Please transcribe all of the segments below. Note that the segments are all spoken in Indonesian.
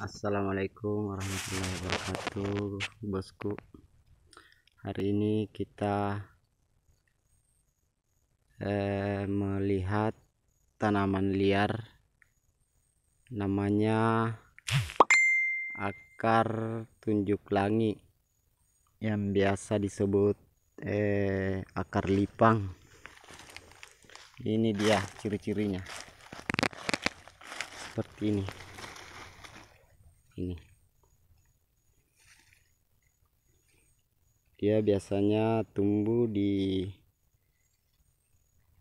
Assalamualaikum warahmatullahi wabarakatuh bosku hari ini kita eh, melihat tanaman liar namanya akar tunjuk langi yang biasa disebut eh, akar lipang ini dia ciri-cirinya seperti ini ini dia biasanya tumbuh di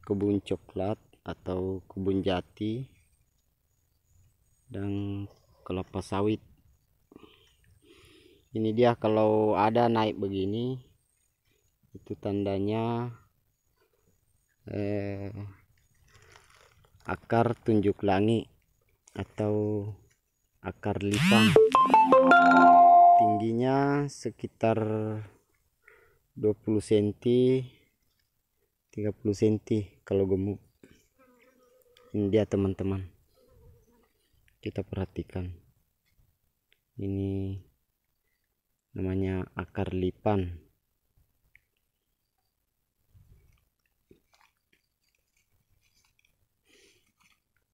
kebun coklat atau kebun jati dan kelapa sawit ini dia kalau ada naik begini itu tandanya eh, akar tunjuk langit atau akar lipang tingginya sekitar 20 cm 30 cm kalau gemuk ini dia teman-teman kita perhatikan ini namanya akar lipan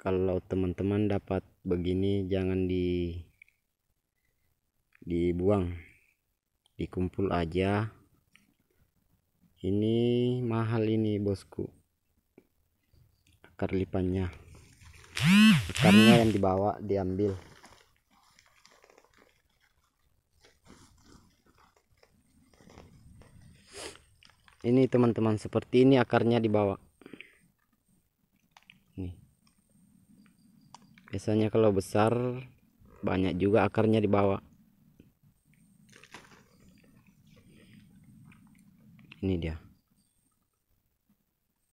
kalau teman-teman dapat begini jangan di dibuang dikumpul aja ini mahal ini bosku akar lipannya akarnya yang dibawa diambil ini teman-teman seperti ini akarnya dibawa biasanya kalau besar banyak juga akarnya di bawah ini dia